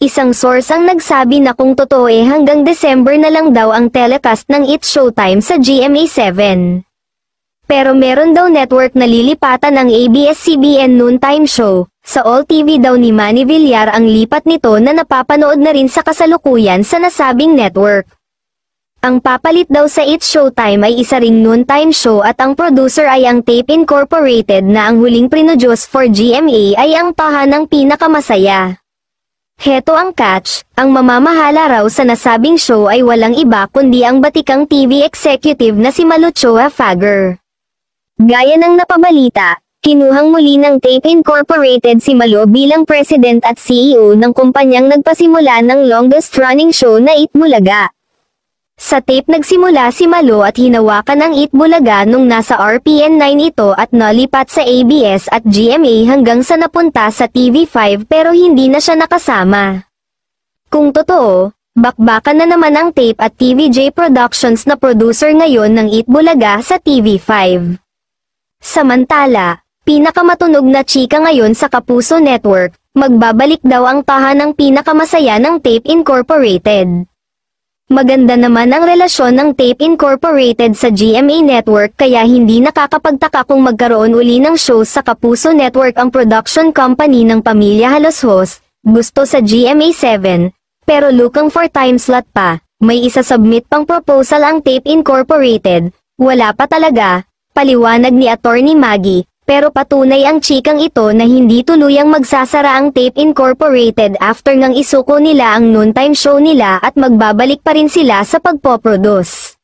Isang source ang nagsabi na kung totoo eh hanggang December na lang daw ang telecast ng It Showtime sa GMA7. Pero meron daw network na lilipatan ang ABS-CBN noontime show, sa All TV daw ni Manny Villar ang lipat nito na napapanood na rin sa kasalukuyan sa nasabing network. Ang papalit daw sa It Showtime ay isa ring noontime show at ang producer ay ang Tape Incorporated na ang huling prinoduce for GMA ay ang pahanang pinakamasaya. Heto ang catch, ang mamamahala raw sa nasabing show ay walang iba kundi ang batikang TV executive na si Maluchoa Fager. Gaya ng napabalita, kinuhang muli ng Tape Incorporated si Malo bilang president at CEO ng kumpanyang nagpasimula ng longest running show na Itmulaga. Sa tape nagsimula si Malo at hinawakan ang Itbulaga nung nasa RPN 9 ito at nalipat sa ABS at GMA hanggang sa napunta sa TV5 pero hindi na siya nakasama. Kung totoo, bakbakan na naman ang tape at TVJ Productions na producer ngayon ng Itbulaga sa TV5. Samantala, pinakamatunog na chika ngayon sa Kapuso Network, magbabalik daw ang ng pinakamasaya ng Tape Incorporated. Maganda naman ang relasyon ng Tape Incorporated sa GMA Network kaya hindi nakakapagtaka kung magkaroon uli ng show sa Kapuso Network ang production company ng Pamilya Halos Host, gusto sa GMA 7, pero lukang for time slot pa, may isa-submit pang proposal ang Tape Incorporated, wala pa talaga, paliwanag ni Attorney Maggie, pero patunay ang chikang ito na hindi tuluyang magsasara ang Tape Incorporated after nang isuko nila ang noontime show nila at magbabalik pa rin sila sa pagpoproduce.